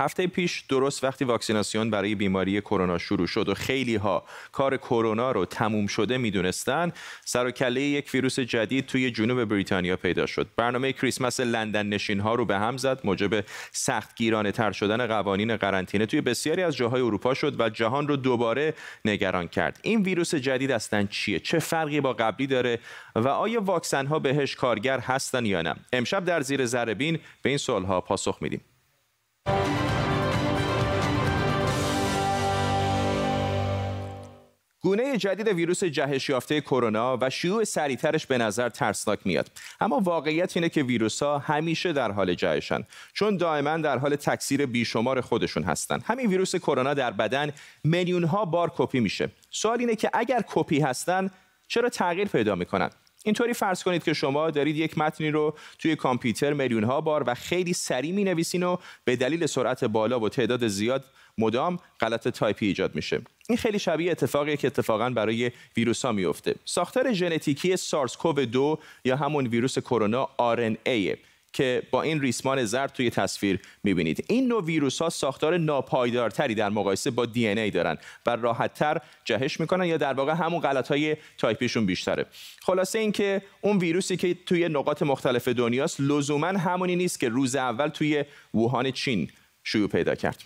هفته پیش درست وقتی واکسیناسیون برای بیماری کرونا شروع شد و خیلی ها کار کرونا رو تموم شده میدونستان سر و کله یک ویروس جدید توی جنوب بریتانیا پیدا شد برنامه کریسمس لندن نشین ها رو به هم زد موجب سخت گیرانه تر شدن قوانین قرنطینه توی بسیاری از جاهای اروپا شد و جهان رو دوباره نگران کرد این ویروس جدید اصلا چیه چه فرقی با قبلی داره و آیا واکسن ها بهش کارگر هستن یا نه امشب در زیر ذره بین به این سوال ها پاسخ میدیم گونه جدید ویروس جهش یافته کرونا و شیوع سریعترش به نظر ترسناک میاد اما واقعیت اینه که ویروس ها همیشه در حال جهشن چون دائما در حال تکثیر بیشمار خودشون هستن همین ویروس کرونا در بدن میلیون ها بار کپی میشه سوال اینه که اگر کپی هستن چرا تغییر پیدا میکنن اینطوری فرض کنید که شما دارید یک متنی رو توی کامپیوتر میلیون ها بار و خیلی سریع می نویسین و به دلیل سرعت بالا و تعداد زیاد مدام غلط تایپی ایجاد میشه این خیلی شبیه اتفاقیه که اتفاقا برای ویروس ها میفته ساختار ژنتیکی سارس کوو 2 یا همون ویروس کرونا ایه که با این ریسمان زرد توی تصویر میبینید این نوع ویروس ها ساختار ناپایدارتری در مقایسه با دی دارن و راحتتر جهش میکنن یا در واقع همون غلط تایپیشون بیشتره خلاصه اینکه اون ویروسی که توی نقاط مختلف دنیاست لزوما همونی نیست که روز اول توی ووهان چین شیوع پیدا کرد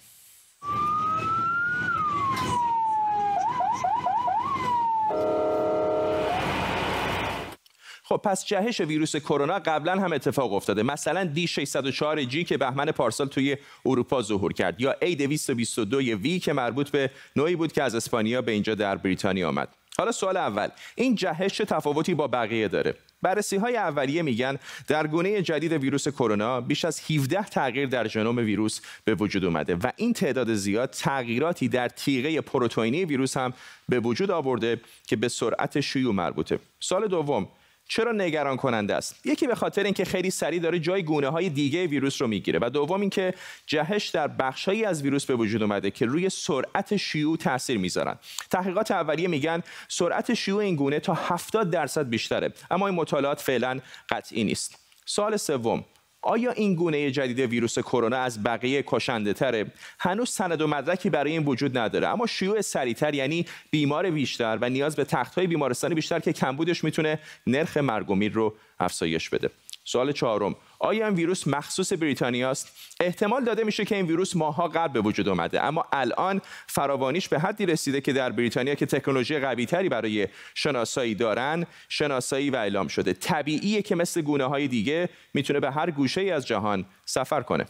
خب پس جهش ویروس کرونا قبلا هم اتفاق افتاده مثلا دی 604 جی که بهمن پارسال توی اروپا ظهور کرد یا ای 222 وی که مربوط به نوعی بود که از اسپانیا به اینجا در بریتانیا آمد حالا سوال اول این جهش چه تفاوتی با بقیه داره بررسی های اولیه میگن در گونه جدید ویروس کرونا بیش از 17 تغییر در ژنوم ویروس به وجود اومده و این تعداد زیاد تغییراتی در تیغه پروتئینی ویروس هم به وجود آورده که به سرعت شیوع مربوطه سال دوم چرا نگران کننده است یکی به خاطر اینکه خیلی سریع داره جای گونه های دیگه ویروس رو میگیره و دوم اینکه جهش در بخشهایی از ویروس به وجود اومده که روی سرعت شیوع تاثیر میذارن تحقیقات اولیه میگن سرعت شیوع این گونه تا 70 درصد بیشتره اما این مطالعات فعلا قطعی نیست سال سوم آیا این گونه جدید ویروس کرونا از بقیه کشنده تره هنوز سند و مدرکی برای این وجود نداره اما شیوع سریعتر یعنی بیمار بیشتر و نیاز به تخت های بیمارستانی بیشتر که کمبودش میتونه نرخ مرگ رو افزایش بده سوال چهارم آیا این ویروس مخصوص بریتانیا است؟ احتمال داده میشه که این ویروس ماها قبل به وجود آمده اما الان فراوانیش به حدی رسیده که در بریتانیا که تکنولوژی تری برای شناسایی دارن شناسایی و اعلام شده طبیعیه که مثل گونه های دیگه میتونه به هر گوشه ای از جهان سفر کنه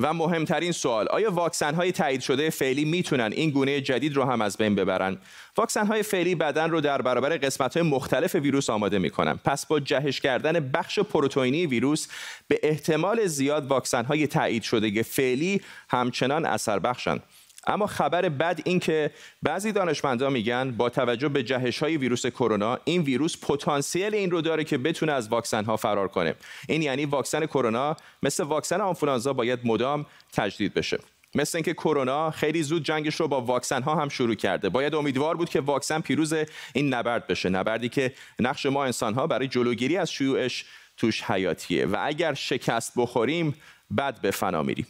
و مهمترین سوال آیا واکسن های تایید شده فعلی میتونن این گونه جدید رو هم از بین ببرن واکسن های فعلی بدن رو در برابر قسمت های مختلف ویروس آماده میکنن پس با جهش کردن بخش پروتئینی ویروس به احتمال زیاد واکسن های تایید شده فعلی همچنان اثر بخشن اما خبر بد این که بعضی دانشمندان میگن با توجه به جهش های ویروس کرونا این ویروس پتانسیل این رو داره که بتونه از واکسن ها فرار کنه این یعنی واکسن کرونا مثل واکسن آنفولانزا باید مدام تجدید بشه مثل اینکه کرونا خیلی زود جنگش رو با واکسن ها هم شروع کرده باید امیدوار بود که واکسن پیروز این نبرد بشه نبردی که نقش ما انسان ها برای جلوگیری از شیوعش توش حیاتیه و اگر شکست بخوریم بد به فنا میریم